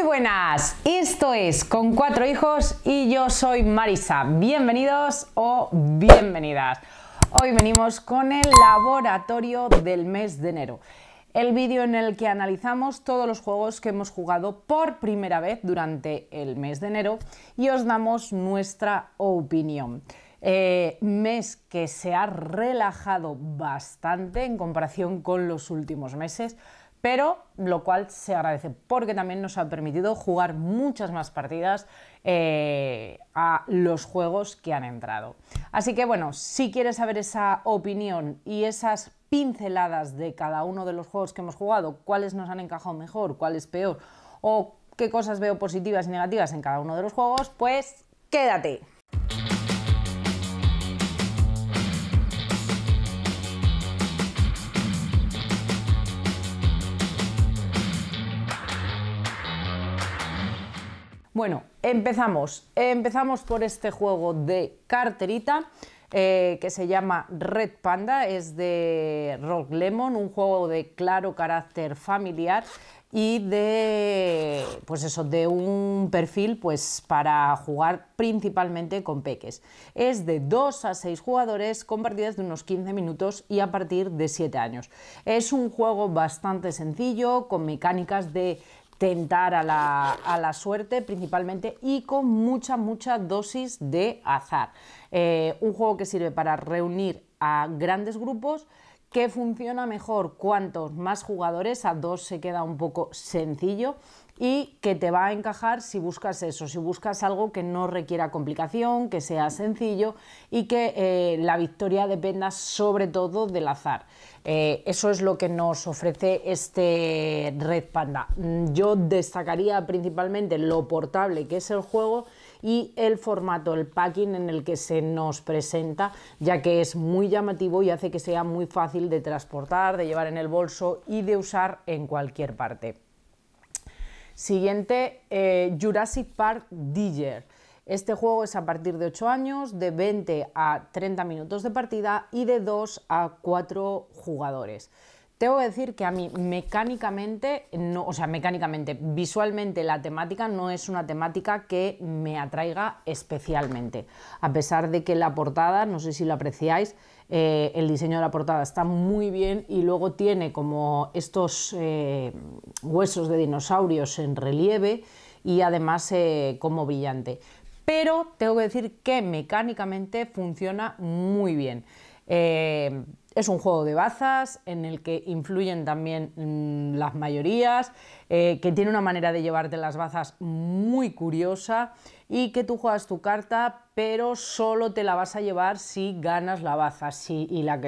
Muy buenas, esto es Con cuatro hijos y yo soy Marisa. Bienvenidos o bienvenidas. Hoy venimos con el laboratorio del mes de enero. El vídeo en el que analizamos todos los juegos que hemos jugado por primera vez durante el mes de enero y os damos nuestra opinión. Eh, mes que se ha relajado bastante en comparación con los últimos meses pero lo cual se agradece porque también nos ha permitido jugar muchas más partidas eh, a los juegos que han entrado. Así que bueno, si quieres saber esa opinión y esas pinceladas de cada uno de los juegos que hemos jugado, cuáles nos han encajado mejor, cuáles peor, o qué cosas veo positivas y negativas en cada uno de los juegos, pues quédate. Bueno, empezamos. Empezamos por este juego de carterita eh, que se llama Red Panda, es de Rock Lemon, un juego de claro carácter familiar y de pues eso de un perfil pues para jugar principalmente con peques. Es de 2 a 6 jugadores con partidas de unos 15 minutos y a partir de 7 años. Es un juego bastante sencillo con mecánicas de tentar a la, suerte principalmente y con mucha, mucha dosis de azar. Eh, un juego que sirve para reunir a grandes grupos que funciona mejor cuantos más jugadores, a dos se queda un poco sencillo y que te va a encajar si buscas eso, si buscas algo que no requiera complicación, que sea sencillo y que eh, la victoria dependa sobre todo del azar. Eh, eso es lo que nos ofrece este Red Panda. Mm, yo destacaría principalmente lo portable que es el juego y el formato, el packing en el que se nos presenta, ya que es muy llamativo y hace que sea muy fácil de transportar, de llevar en el bolso y de usar en cualquier parte. Siguiente, eh, Jurassic Park Digger. Este juego es a partir de 8 años, de 20 a 30 minutos de partida y de 2 a 4 jugadores. Tengo que decir que a mí mecánicamente, no, o sea, mecánicamente, visualmente la temática no es una temática que me atraiga especialmente. A pesar de que la portada, no sé si lo apreciáis, eh, el diseño de la portada está muy bien y luego tiene como estos eh, huesos de dinosaurios en relieve y además eh, como brillante. Pero tengo que decir que mecánicamente funciona muy bien es un juego de bazas en el que influyen también mm, las mayorías, eh, que tiene una manera de llevarte las bazas muy curiosa y que tú juegas tu carta, pero solo te la vas a llevar si ganas la baza. Si, y la,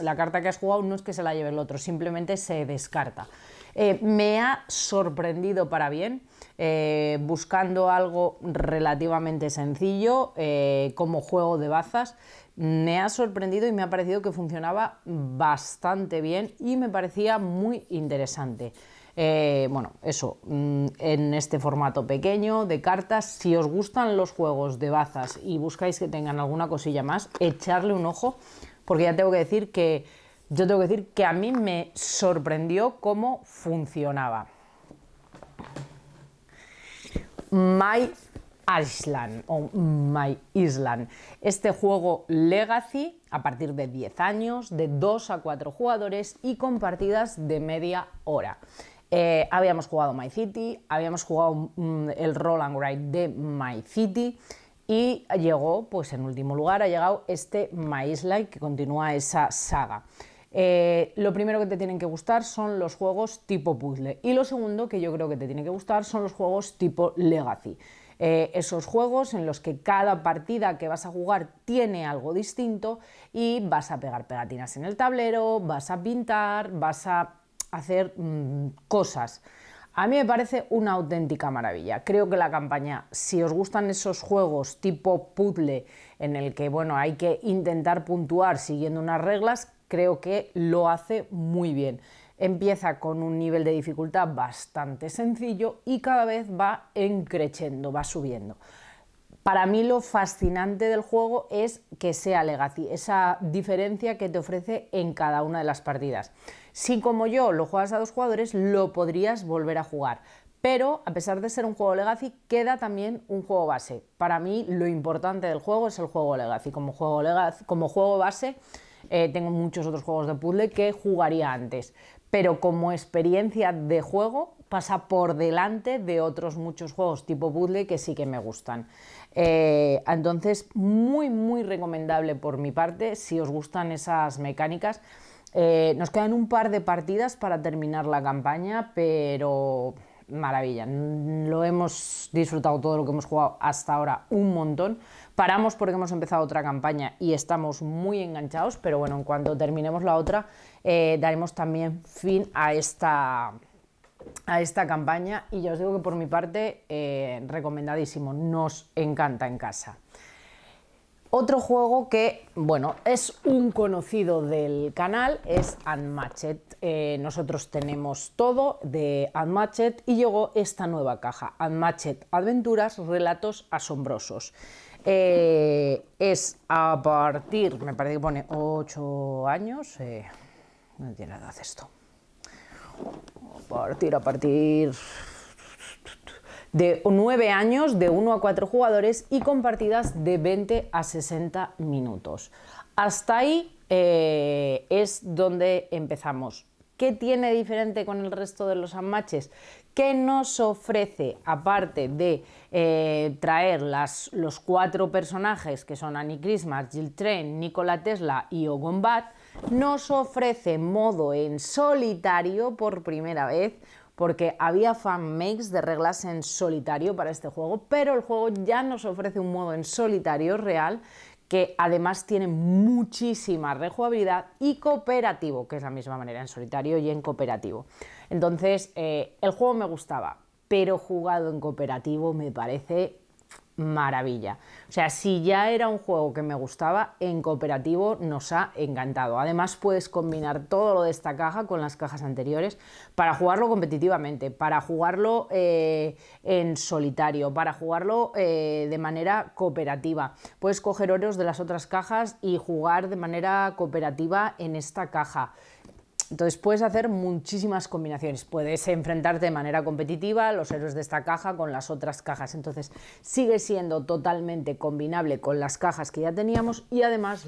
la carta que has jugado no es que se la lleve el otro, simplemente se descarta. Eh, me ha sorprendido para bien, eh, buscando algo relativamente sencillo como juego de bazas me ha sorprendido y me ha parecido que funcionaba bastante bien y me parecía muy interesante. Eh, bueno, eso, mm, en este formato pequeño de cartas, si os gustan los juegos de bazas y buscáis que tengan alguna cosilla más, echarle un ojo, porque ya tengo que decir que yo tengo que decir que a mí me sorprendió cómo funcionaba. My Island o My Island. Este juego Legacy a partir de 10 años, de 2 a 4 jugadores y con partidas de media hora. Eh, habíamos jugado My City, habíamos jugado mm, el Roll and Ride de My City y llegó, pues en último lugar, ha llegado este My Island que continúa esa saga. Eh, lo primero que te tienen que gustar son los juegos tipo puzzle y lo segundo que yo creo que te tiene que gustar son los juegos tipo legacy. Eh, esos juegos en los que cada partida que vas a jugar tiene algo distinto y vas a pegar pegatinas en el tablero, vas a pintar, vas a hacer mm, cosas. A mí me parece una auténtica maravilla. Creo que la campaña, si os gustan esos juegos tipo puzzle, en el que bueno, hay que intentar puntuar siguiendo unas reglas, creo que lo hace muy bien. Empieza con un nivel de dificultad bastante sencillo y cada vez va encrechendo, va subiendo. Para mí lo fascinante del juego es que sea Legacy, esa diferencia que te ofrece en cada una de las partidas. Si como yo lo juegas a dos jugadores, lo podrías volver a jugar. Pero a pesar de ser un juego Legacy, queda también un juego base. Para mí lo importante del juego es el juego Legacy. Como juego, como juego base, eh, tengo muchos otros juegos de puzzle que jugaría antes pero como experiencia de juego pasa por delante de otros muchos juegos tipo puzzle que sí que me gustan. Eh, entonces, muy, muy recomendable por mi parte si os gustan esas mecánicas. Eh, nos quedan un par de partidas para terminar la campaña, pero maravilla. Lo hemos disfrutado todo lo que hemos jugado hasta ahora un montón. Paramos porque hemos empezado otra campaña y estamos muy enganchados, pero bueno, en cuanto terminemos la otra, eh, daremos también fin a esta, a esta campaña y ya os digo que por mi parte eh, recomendadísimo, nos encanta en casa. Otro juego que, bueno, es un conocido del canal, es Unmatched. Eh, nosotros tenemos todo de Unmatched y llegó esta nueva caja, Unmatched Aventuras, Relatos Asombrosos. Eh, es a partir, me parece que pone 8 años, no tiene hace esto. A partir, a partir de 9 años, de 1 a 4 jugadores y con partidas de 20 a 60 minutos. Hasta ahí eh, es donde empezamos. ¿Qué tiene diferente con el resto de los Amaches? ¿Qué nos ofrece, aparte de eh, traer los cuatro personajes que son Annie Christmas, Jill Train, Nikola Tesla y Ogonbat? nos ofrece modo en solitario por primera vez porque había fanmakes de reglas en solitario para este juego, pero el juego ya nos ofrece un modo en solitario real que además tiene muchísima rejugabilidad y cooperativo, que es la misma manera en solitario y en cooperativo. Entonces, eh, el juego me gustaba, pero jugado en cooperativo me parece maravilla. O sea, si ya era un juego que me gustaba, en cooperativo nos ha encantado. Además, puedes combinar todo lo de esta caja con las cajas anteriores para jugarlo competitivamente, para jugarlo eh, en solitario, para jugarlo eh, de manera cooperativa. Puedes coger oros de las otras cajas y jugar de manera cooperativa en esta caja. Entonces puedes hacer muchísimas combinaciones. Puedes enfrentarte de manera competitiva los héroes de esta caja con las otras cajas. Entonces sigue siendo totalmente combinable con las cajas que ya teníamos y además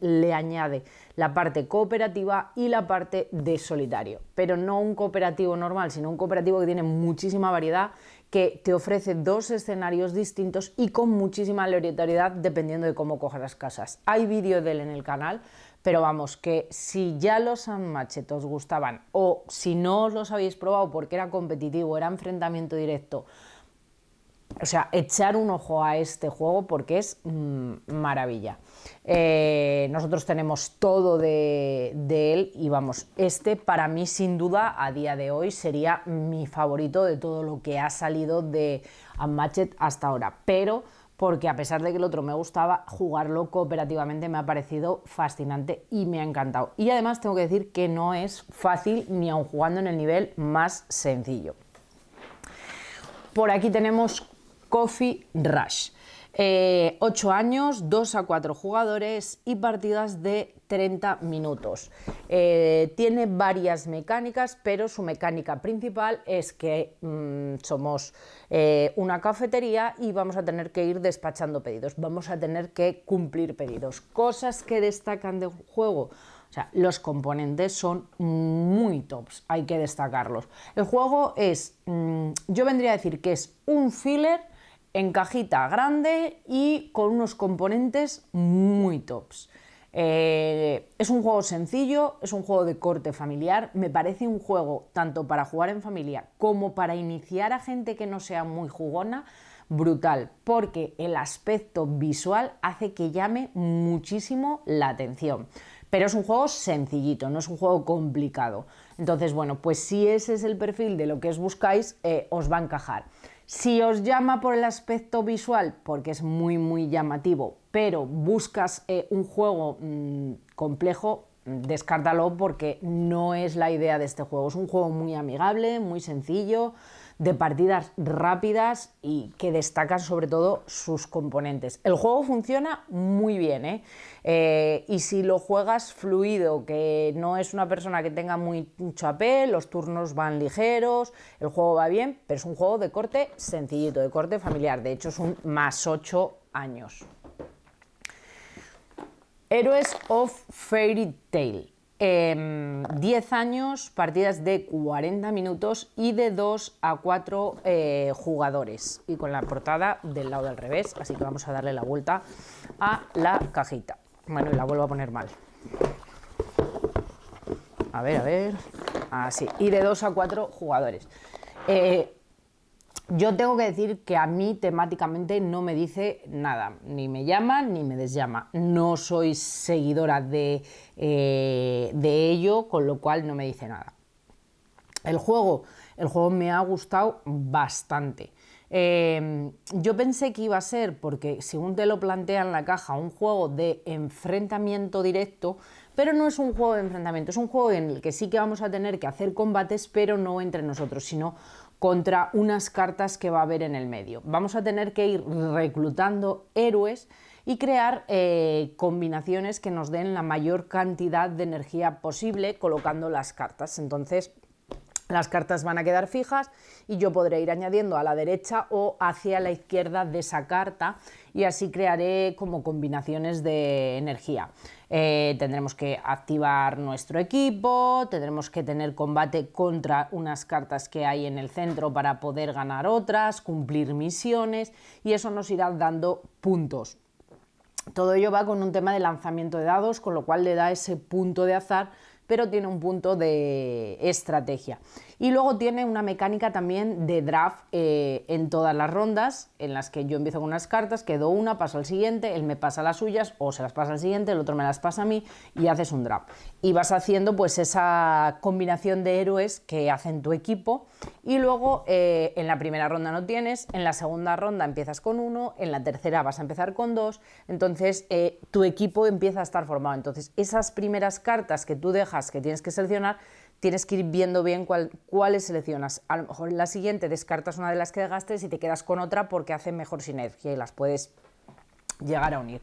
le, añade la parte cooperativa y la parte de solitario. Pero no un cooperativo normal, sino un cooperativo que tiene muchísima variedad que te ofrece dos escenarios distintos y con muchísima aleatoriedad dependiendo de cómo cojas las casas. Hay vídeo de él en el canal, pero vamos, que si ya los Unmatched os gustaban o si no os los habéis probado porque era competitivo, era enfrentamiento directo, o sea, echar un ojo a este juego porque es mm, maravilla. Eh, nosotros tenemos todo de, él y vamos, este para mí sin duda a día de hoy sería mi favorito de todo lo que ha salido de Unmatched hasta ahora. Pero porque a pesar de que el otro me gustaba, jugarlo cooperativamente me ha parecido fascinante y me ha encantado. Y además tengo que decir que no es fácil ni aun jugando en el nivel más sencillo. Por aquí tenemos Coffee Rush. 8 eh, años, 2 a 4 jugadores y partidas de 30 minutos. Eh, tiene varias mecánicas, pero su mecánica principal es que mm, somos eh, una cafetería y vamos a tener que ir despachando pedidos, vamos a tener que cumplir pedidos. Cosas que destacan del juego. O sea, los componentes son muy tops, hay que destacarlos. El juego es, mm, yo vendría a decir que es un filler en cajita grande y con unos componentes muy tops. Eh, es un juego sencillo, es un juego de corte familiar, me parece un juego tanto para jugar en familia como para iniciar a gente que no sea muy jugona, brutal, porque el aspecto visual hace que llame muchísimo la atención. Pero es un juego sencillito, no es un juego complicado. Entonces, bueno, pues si ese es el perfil de lo que os buscáis, eh, os va a encajar. Si os llama por el aspecto visual, porque es muy, muy llamativo, pero buscas eh, un juego mm, complejo, mm, descártalo porque no es la idea de este juego. Es un juego muy amigable, muy sencillo, de partidas rápidas y que destacan sobre todo sus componentes. El juego funciona muy bien ¿eh? eh y si lo juegas fluido, que no es una persona que tenga mucho apel, los turnos van ligeros, el juego va bien, pero es un juego de corte sencillito, de corte familiar. De hecho es un más 8 años. Héroes of Fairy Tale. 10 em, años, partidas de 40 minutos y de 2 a 4 eh, jugadores. Y con la portada del lado del revés, así que vamos a darle la vuelta a la cajita. Bueno, y la vuelvo a poner mal. A ver, a ver. Así. Y de 2 a 4 jugadores. Eh, yo tengo que decir que a mí temáticamente no me dice nada, ni me llama ni me desllama. No soy seguidora de, eh, de ello, con lo cual no me dice nada. El juego, el juego me ha gustado bastante. Em, yo pensé que iba a ser, porque según te lo plantea en la caja, un juego de enfrentamiento directo, pero no es un juego de enfrentamiento, es un juego en el que sí que vamos a tener que hacer combates, pero no entre nosotros, sino contra unas cartas que va a haber en el medio. Vamos a tener que ir reclutando héroes y crear eh, combinaciones que nos den la mayor cantidad de energía posible colocando las cartas. Entonces, las cartas van a quedar fijas y yo podré ir añadiendo a la derecha o hacia la izquierda de esa carta y así crearé como combinaciones de energía. Eh, tendremos que activar nuestro equipo, tendremos que tener combate contra unas cartas que hay en el centro para poder ganar otras, cumplir misiones y eso nos irá dando puntos. Todo ello va con un tema de lanzamiento de dados, con lo cual le da ese punto de azar, pero tiene un punto de estrategia. Y luego tiene una mecánica también de draft eh, en todas las rondas, en las que yo empiezo con unas cartas, quedo una, paso al siguiente, él me pasa las suyas o se las pasa al siguiente, el otro me las pasa a mí y haces un draft. Y vas haciendo pues esa combinación de héroes que hacen tu equipo y luego eh, en la primera ronda no tienes, en la segunda ronda empiezas con uno, en la tercera vas a empezar con dos, entonces eh, tu equipo empieza a estar formado. Entonces esas primeras cartas que tú dejas que tienes que seleccionar tienes que ir viendo bien cuáles seleccionas. A lo mejor en la siguiente descartas una de las que gastes y te quedas con otra porque hace mejor sinergia y las puedes llegar a unir.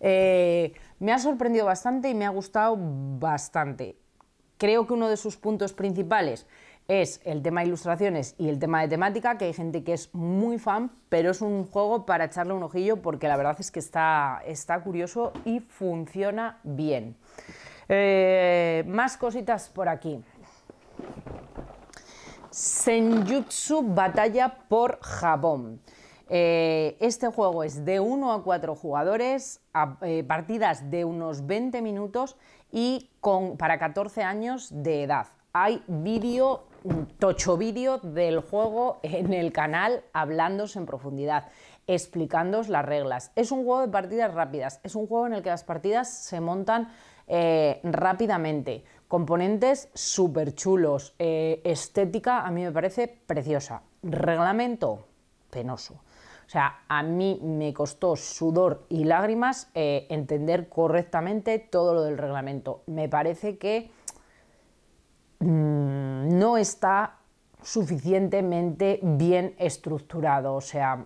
Eh, me ha sorprendido bastante y me ha gustado bastante. Creo que uno de sus puntos principales es el tema de ilustraciones y el tema de temática, que hay gente que es muy fan, pero es un juego para echarle un ojillo porque la verdad es que está, está curioso y funciona bien. Eh, más cositas por aquí. Senjutsu Batalla por jabón. Eh, este juego es de 1 a 4 jugadores, eh, partidas de unos 20 minutos y para 14 años de edad. Hay vídeo, tocho vídeo del juego en el canal hablándose en profundidad, explicándos las reglas. Es un juego de partidas rápidas, es un juego en el que las partidas se montan eh, rápidamente Componentes súper chulos. Eh, estética a mí me parece preciosa. Reglamento penoso. O sea, a mí me costó sudor y lágrimas eh, entender correctamente todo lo del reglamento. Me parece que mm, no está suficientemente bien estructurado. O sea,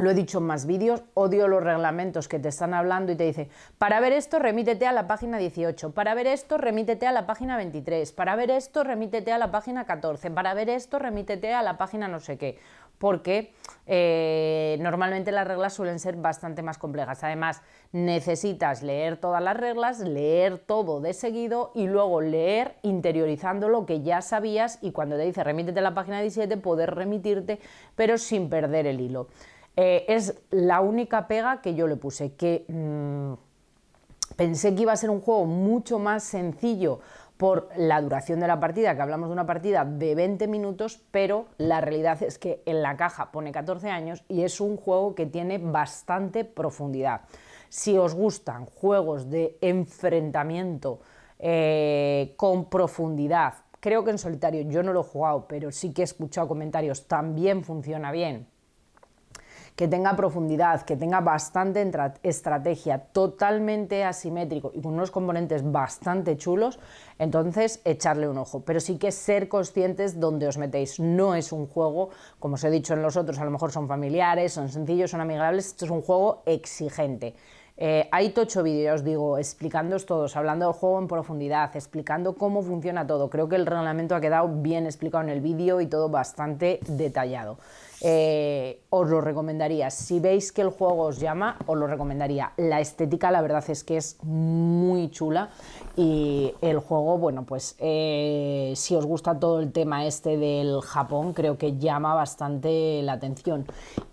lo he dicho en más vídeos, odio los reglamentos que te están hablando y te dice para ver esto remítete a la página 18, para ver esto remítete a la página 23, para ver esto remítete a la página 14, para ver esto remítete a la página no sé qué, porque eh, normalmente las reglas suelen ser bastante más complejas. Además, necesitas leer todas las reglas, leer todo de seguido y luego leer interiorizando lo que ya sabías y cuando te dice remítete a la página 17 poder remitirte, pero sin perder el hilo. Eh, es la única pega que yo le puse, que mm, pensé que iba a ser un juego mucho más sencillo por la duración de la partida, que hablamos de una partida de 20 minutos, pero la realidad es que en la caja pone 14 años y es un juego que tiene bastante profundidad. Si os gustan juegos de enfrentamiento eh, con profundidad, creo que en solitario yo no lo he jugado, pero sí que he escuchado comentarios, también funciona bien que tenga profundidad, que tenga bastante estrategia, totalmente asimétrico y con unos componentes bastante chulos, entonces echarle un ojo. Pero sí que ser conscientes donde os metéis. No es un juego, como os he dicho en los otros, a lo mejor son familiares, son sencillos, son amigables, esto es un juego exigente. Eh, hay tocho vídeos, digo, explicándoos todos, hablando del juego en profundidad, explicando cómo funciona todo. Creo que el reglamento ha quedado bien explicado en el vídeo y todo bastante detallado. Eh, os lo recomendaría. Si veis que el juego os llama, os lo recomendaría. La estética, la verdad es que es muy chula y el juego, bueno, pues eh, si os gusta todo el tema este del Japón, creo que llama bastante la atención.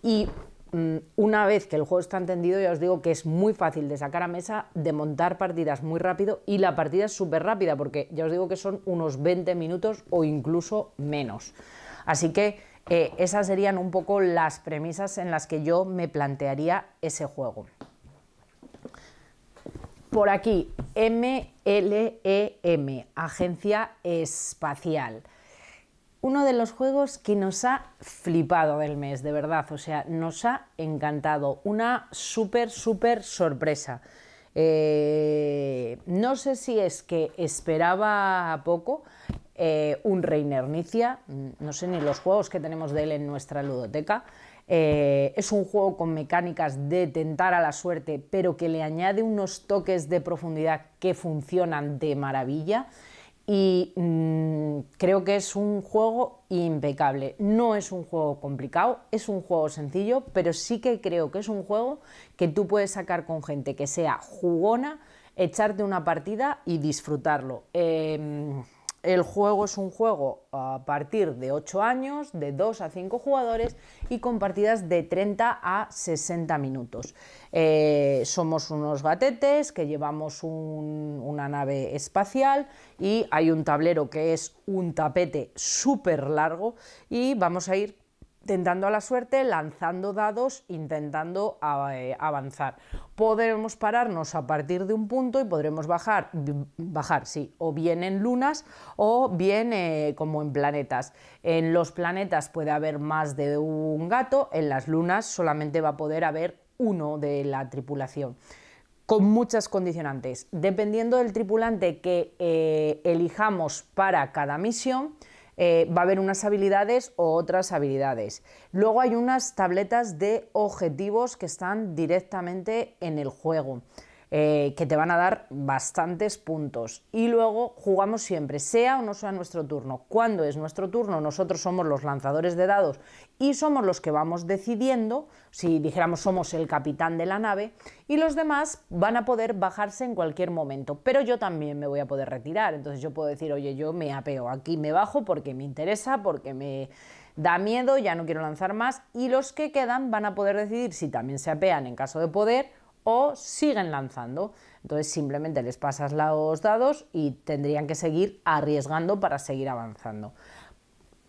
Y mm, una vez que el juego está entendido, ya os digo que es muy fácil de sacar a mesa, de montar partidas muy rápido y la partida es súper rápida porque ya os digo que son unos 20 minutos o incluso menos. Así que eh, esas serían un poco las premisas en las que yo me plantearía ese juego. Por aquí, MLEM, e Agencia Espacial. Uno de los juegos que nos ha flipado del mes, de verdad, o sea, nos ha encantado. Una súper, súper sorpresa. Eh, no sé si es que esperaba poco, eh, un Reiner Nicia, mm, no sé ni los juegos que tenemos de él en nuestra ludoteca. Eh, es un juego con mecánicas de tentar a la suerte, pero que le añade unos toques de profundidad que funcionan de maravilla. Y mm, creo que es un juego impecable. No es un juego complicado, es un juego sencillo, pero sí que creo que es un juego que tú puedes sacar con gente que sea jugona, echarte una partida y disfrutarlo. Em, el juego es un juego a partir de 8 años, de 2 a 5 jugadores y con partidas de 30 a 60 minutos. Eh, somos unos gatetes que llevamos una nave espacial y hay un tablero que es un tapete súper largo y vamos a ir intentando a la suerte, lanzando dados, intentando eh, avanzar. Podremos pararnos a partir de un punto y podremos bajar, bajar, sí, o bien en lunas o bien eh, como en planetas. En los planetas puede haber más de un gato, en las lunas solamente va a poder haber uno de la tripulación con muchas condicionantes. Dependiendo del tripulante que eh, elijamos para cada misión, eh, va a haber unas habilidades o otras habilidades. Luego hay unas tabletas de objetivos que están directamente en el juego. Eh, que te van a dar bastantes puntos. Y luego jugamos siempre, sea o no sea nuestro turno. Cuando es nuestro turno, nosotros somos los lanzadores de dados y somos los que vamos decidiendo, si dijéramos somos el capitán de la nave, y los demás van a poder bajarse en cualquier momento. Pero yo también me voy a poder retirar, entonces yo puedo decir, oye, yo me apeo, aquí me bajo porque me interesa, porque me da miedo, ya no quiero lanzar más, y los que quedan van a poder decidir si también se apean en caso de poder o siguen lanzando. Entonces simplemente les pasas los dados y tendrían que seguir arriesgando para seguir avanzando.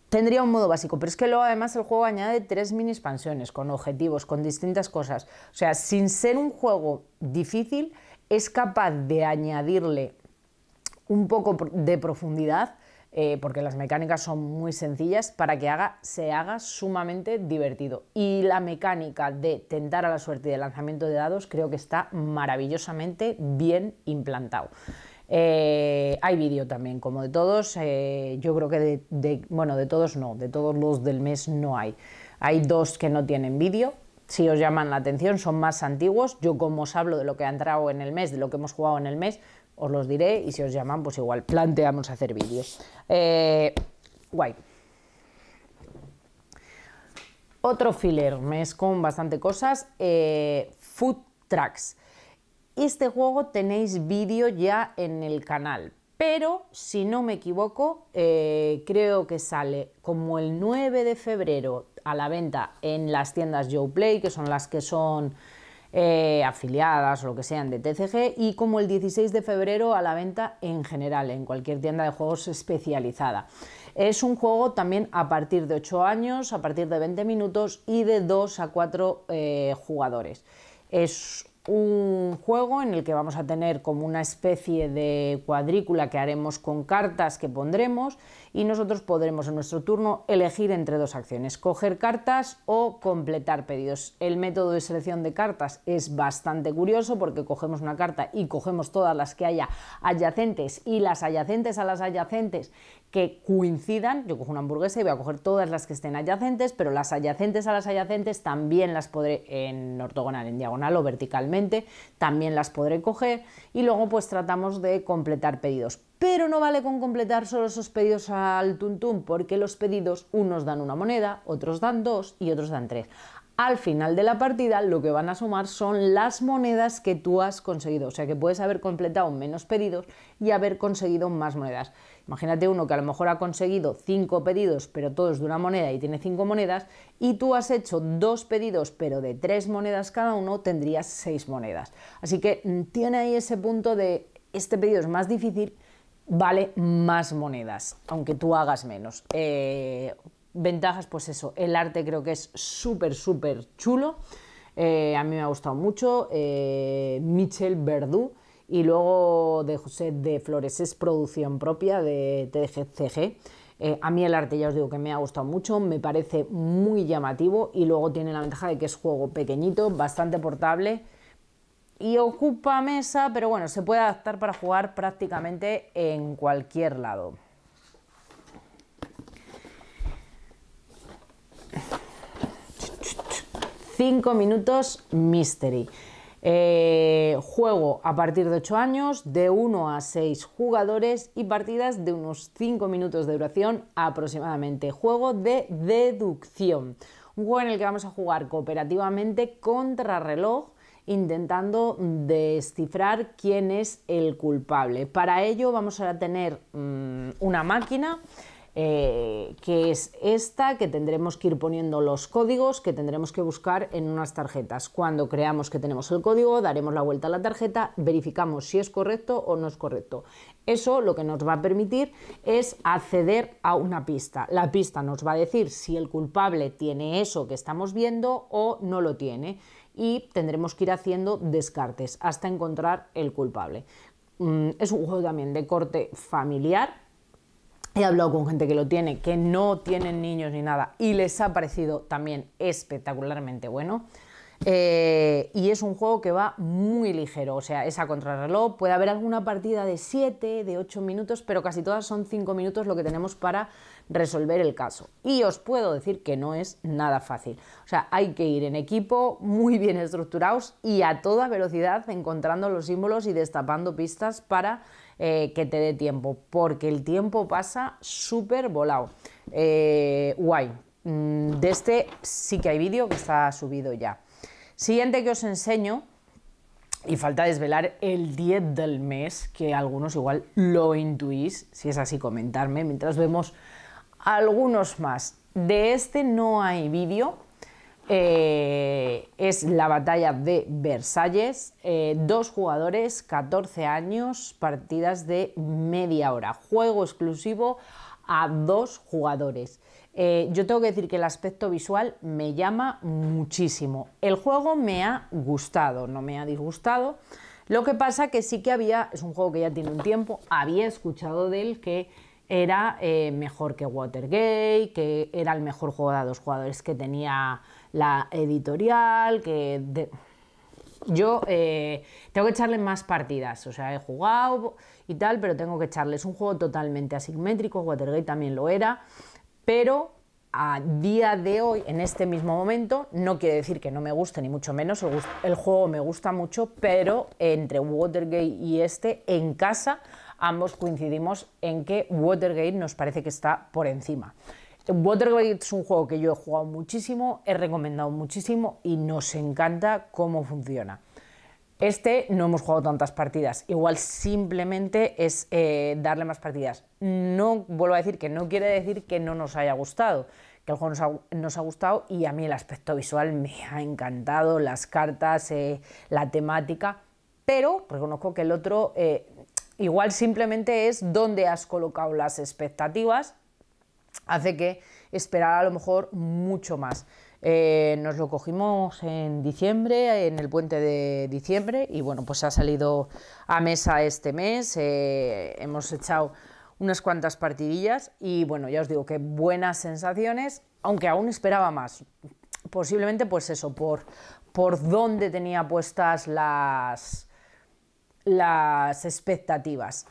Tendría un modo básico, pero es que luego además el juego añade tres mini expansiones con objetivos, con distintas cosas. O sea, sin ser un juego difícil, es capaz de añadirle un poco de profundidad eh, porque las mecánicas son muy sencillas, para que se haga sumamente divertido. Y la mecánica de tentar a la suerte y de lanzamiento de dados creo que está maravillosamente bien implantado. Eh, hay vídeo también, como de todos. Eh, yo creo que bueno, de todos no, de todos los del mes no hay. Hay dos que no tienen vídeo. Si os llaman la atención, son más antiguos. Yo como os hablo de lo que ha entrado en el mes, de lo que hemos jugado en el mes, os los diré y si os llaman, pues igual planteamos hacer vídeos. Eh, guay. Otro filler, me es con bastante cosas. Eh, food Tracks. Este juego tenéis vídeo ya en el canal, pero si no me equivoco, eh, creo que sale como el 9 de febrero a la venta en las tiendas Joe Play, que son las que son eh, afiliadas o lo que sean de TCG y como el 16 de febrero a la venta en general, en cualquier tienda de juegos especializada. Es un juego también a partir de 8 años, a partir de 20 minutos y de 2 a 4 eh, jugadores. Es un juego en el que vamos a tener como una especie de cuadrícula que haremos con cartas que pondremos y nosotros podremos en nuestro turno elegir entre dos acciones, coger cartas o completar pedidos. El método de selección de cartas es bastante curioso porque cogemos una carta y cogemos todas las que haya adyacentes y las adyacentes a las adyacentes que coincidan, yo cojo una hamburguesa y voy a coger todas las que estén adyacentes, pero las adyacentes a las adyacentes también las podré en ortogonal, en diagonal o verticalmente, también las podré coger y luego pues tratamos de completar pedidos. Pero no vale con completar solo esos pedidos al tuntún, porque los pedidos unos dan una moneda, otros dan dos y otros dan tres. Al final de la partida lo que van a sumar son las monedas que tú has conseguido, o sea que puedes haber completado menos pedidos y haber conseguido más monedas. Imagínate uno que a lo mejor ha conseguido cinco pedidos, pero todos de una moneda y tiene cinco monedas, y tú has hecho dos pedidos, pero de tres monedas cada uno, tendrías seis monedas. Así que mm, tiene ahí ese punto de este pedido es más difícil, vale más monedas, aunque tú hagas menos. Eh, ventajas, pues eso, el arte creo que es súper, súper chulo. Eh, a mí me ha gustado mucho. Eh, Michel Verdú y luego de José de Flores es producción propia de TGCG. Eh, a mí el arte ya os digo que me ha gustado mucho, me parece muy llamativo y luego tiene la ventaja de que es juego pequeñito, bastante portable y ocupa mesa, pero bueno, se puede adaptar para jugar prácticamente en cualquier lado. Cinco minutos mystery. Eh, juego a partir de 8 años, de 1 a 6 jugadores y partidas de unos 5 minutos de duración aproximadamente. Juego de deducción. Un juego en el que vamos a jugar cooperativamente contra reloj intentando descifrar quién es el culpable. Para ello vamos a tener mm, una máquina eh, que es esta, que tendremos que ir poniendo los códigos que tendremos que buscar en unas tarjetas. Cuando creamos que tenemos el código, daremos la vuelta a la tarjeta, verificamos si es correcto o no es correcto. Eso lo que nos va a permitir es acceder a una pista. La pista nos va a decir si el culpable tiene eso que estamos viendo o no lo tiene. Y tendremos que ir haciendo descartes hasta encontrar el culpable. Mm, es un juego también de corte familiar, He hablado con gente que lo tiene, que no tienen niños ni nada, y les ha parecido también espectacularmente bueno. Eh, y es un juego que va muy ligero, o sea, es a contrarreloj. Puede haber alguna partida de 7, de 8 minutos, pero casi todas son 5 minutos lo que tenemos para resolver el caso. Y os puedo decir que no es nada fácil. O sea, hay que ir en equipo, muy bien estructurados y a toda velocidad encontrando los símbolos y destapando pistas para eh, que te dé tiempo, porque el tiempo pasa súper volado. Eh, guay. Mm, de este sí que hay vídeo que está subido ya. Siguiente que os enseño, y falta desvelar el 10 del mes, que algunos igual lo intuís, si es así comentarme, mientras vemos algunos más. De este no hay vídeo, eh, es la batalla de Versalles. Eh, dos jugadores, 14 años, partidas de media hora. Juego exclusivo a dos jugadores. Eh, yo tengo que decir que el aspecto visual me llama muchísimo. El juego me ha gustado, no me ha disgustado. Lo que pasa que sí que había, es un juego que ya tiene un tiempo, había escuchado de él que era mejor que Watergate, que era el mejor juego de dos jugadores que tenía la editorial, que... Yo eh, tengo que echarle más partidas, o sea, he jugado y tal, pero tengo que echarle. Es un juego totalmente asimétrico, Watergate también lo era, pero a día de hoy, en este mismo momento, no quiere decir que no me guste, ni mucho menos, el juego me gusta mucho, pero entre Watergate y este, en casa, ambos coincidimos en que Watergate nos parece que está por encima. Watergate es un juego que yo he jugado muchísimo, he recomendado muchísimo y nos encanta cómo funciona. Este no hemos jugado tantas partidas, igual simplemente es eh, darle más partidas. No vuelvo a decir que no quiere decir que no nos haya gustado, que el juego nos ha, gustado y a mí el aspecto visual me ha encantado, las cartas, eh, la temática, pero reconozco que el otro eh, igual simplemente es dónde has colocado las expectativas hace que esperar a lo mejor mucho más. Eh, nos lo cogimos en diciembre, en el puente de diciembre, y bueno, pues ha salido a mesa este mes. Eh, hemos echado unas cuantas partidillas y bueno, ya os digo que buenas sensaciones, aunque aún esperaba más. Posiblemente pues eso, por, dónde tenía puestas las expectativas.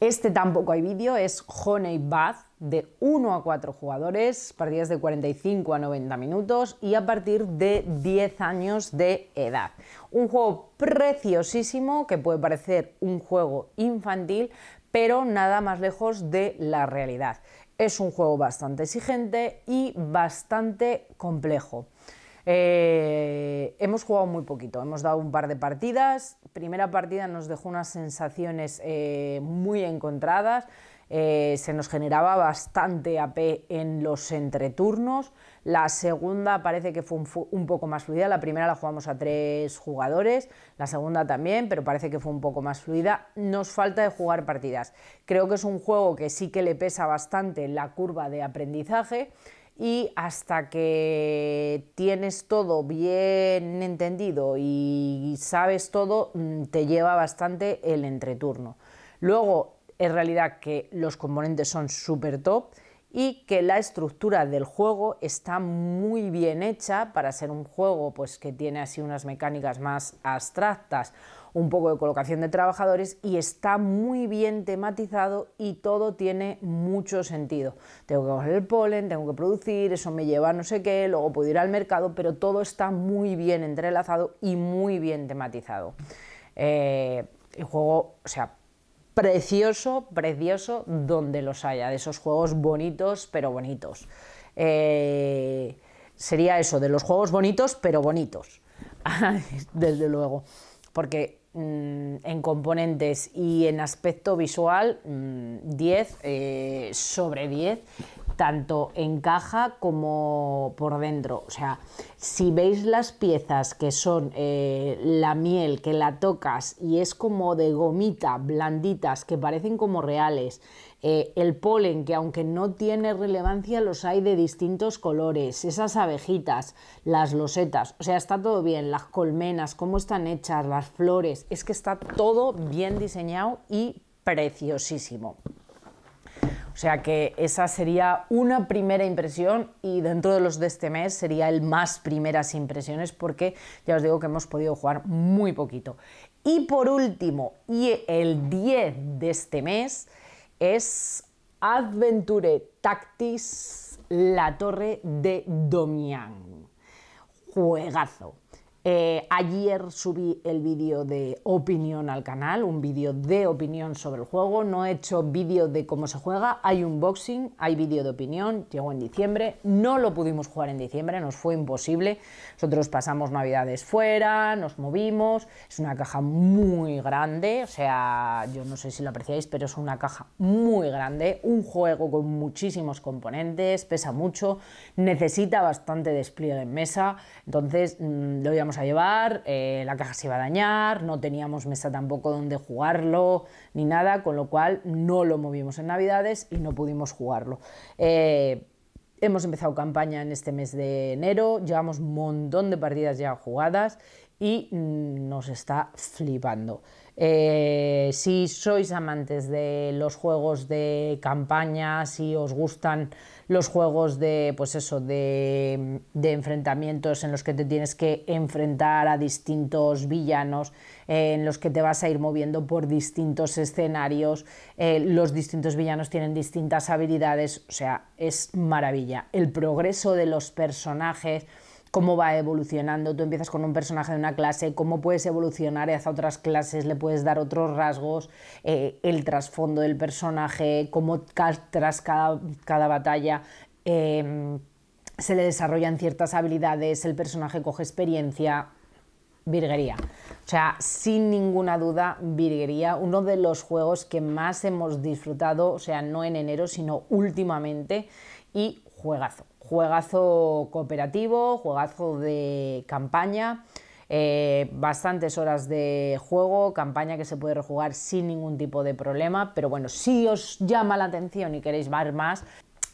Este tampoco hay vídeo, es Honey Bath de 1 a 4 jugadores, partidas de 45 a 90 minutos y a partir de 10 años de edad. Un juego preciosísimo que puede parecer un juego infantil, pero nada más lejos de la realidad. Es un juego bastante exigente y bastante complejo. Eh, hemos jugado muy poquito, hemos dado un par de partidas. Primera partida nos dejó unas sensaciones eh, muy encontradas. Eh, se nos generaba bastante AP en los entreturnos. La segunda parece que fue un, un, poco más fluida. La primera la jugamos a tres jugadores, la segunda también, pero parece que fue un poco más fluida. Nos falta de jugar partidas. Creo que es un juego que sí que le pesa bastante la curva de aprendizaje y hasta que tienes todo bien entendido y sabes todo, mm, te lleva bastante el entreturno. Luego, en realidad que los componentes son súper top y que la estructura del juego está muy bien hecha para ser un juego pues, que tiene así unas mecánicas más abstractas un poco de colocación de trabajadores y está muy bien tematizado y todo tiene mucho sentido. Tengo que coger el polen, tengo que producir, eso me lleva no sé qué, luego puedo ir al mercado, pero todo está muy bien entrelazado y muy bien tematizado. Eh, el juego, o sea, precioso, precioso donde los haya, de esos juegos bonitos, pero bonitos. Eh, sería eso, de los juegos bonitos, pero bonitos. Desde luego porque mm, en componentes y en aspecto visual, 10 mm, eh, sobre 10 tanto en caja como por dentro. O sea, si veis las piezas que son eh, la miel, que la tocas y es como de gomita, blanditas, que parecen como reales, eh, el polen, que aunque no tiene relevancia, los hay de distintos colores, esas abejitas, las losetas, o sea, está todo bien, las colmenas, cómo están hechas, las flores, es que está todo bien diseñado y preciosísimo. O sea que esa sería una primera impresión y dentro de los de este mes sería el más primeras impresiones porque ya os digo que hemos podido jugar muy poquito. Y por último, y el 10 de este mes es Adventure Tactics La Torre de Domián. Juegazo. Eh, ayer subí el vídeo de opinión al canal, un vídeo de opinión sobre el juego. No he hecho vídeo de cómo se juega, hay unboxing, hay vídeo de opinión, llegó en diciembre. No lo pudimos jugar en diciembre, nos fue imposible. Nosotros pasamos navidades fuera, nos movimos. Es una caja muy grande, o sea, yo no sé si lo apreciáis, pero es una caja muy grande. Un juego con muchísimos componentes, pesa mucho, necesita bastante despliegue en mesa. Entonces, mm, lo íbamos a llevar, eh, la caja se iba a dañar, no teníamos mesa tampoco donde jugarlo ni nada, con lo cual no lo movimos en Navidades y no pudimos jugarlo. Eh, hemos empezado campaña en este mes de enero, llevamos un montón de partidas ya jugadas y mm, nos está flipando. Eh, si sois amantes de los juegos de campaña, si os gustan los juegos de, pues eso, de, de enfrentamientos en los que te tienes que enfrentar a distintos villanos, en los que te vas a ir moviendo por distintos escenarios, eh, los distintos villanos tienen distintas habilidades, o sea, es maravilla. El progreso de los personajes, cómo va evolucionando. Tú empiezas con un personaje de una clase, cómo puedes evolucionar hacia otras clases, le puedes dar otros rasgos, eh, el trasfondo del personaje, cómo tras cada, cada batalla em, se le desarrollan ciertas habilidades, el personaje coge experiencia. Virguería. O sea, sin ninguna duda, Virguería, uno de los juegos que más hemos disfrutado, o sea, no en enero, sino últimamente, y juegazo. Juegazo cooperativo, juegazo de campaña, eh, bastantes horas de juego, campaña que se puede rejugar sin ningún tipo de problema, pero bueno, si os llama la atención y queréis ver más,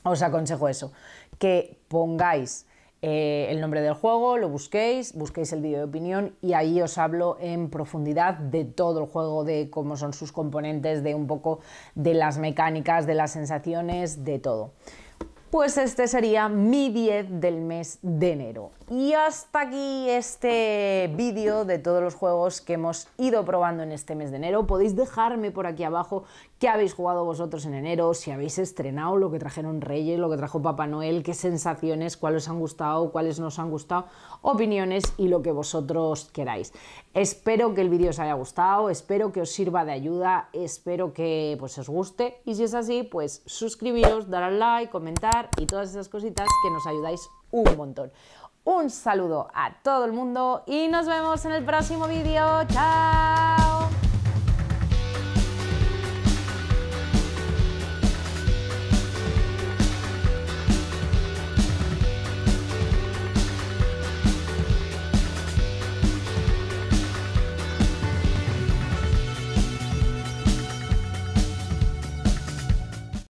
os aconsejo eso, que pongáis eh, el nombre del juego, lo busquéis, busquéis el vídeo de opinión y ahí os hablo en profundidad de todo el juego, de cómo son sus componentes, de un poco de las mecánicas, de las sensaciones, de todo pues este sería mi 10 del mes de enero. Y hasta aquí este vídeo de todos los juegos que hemos ido probando en este mes de enero. Podéis dejarme por aquí abajo qué habéis jugado vosotros en enero, si habéis estrenado lo que trajeron Reyes, lo que trajo Papá Noel, qué sensaciones, cuáles os han gustado, cuáles no os han gustado, opiniones y lo que vosotros queráis. Espero que el vídeo os haya gustado, espero que os sirva de ayuda, espero que pues os guste y si es así, pues suscribiros, dar al like, comentar y todas esas cositas que nos ayudáis un montón. Un saludo a todo el mundo y nos vemos en el próximo vídeo. ¡Chao!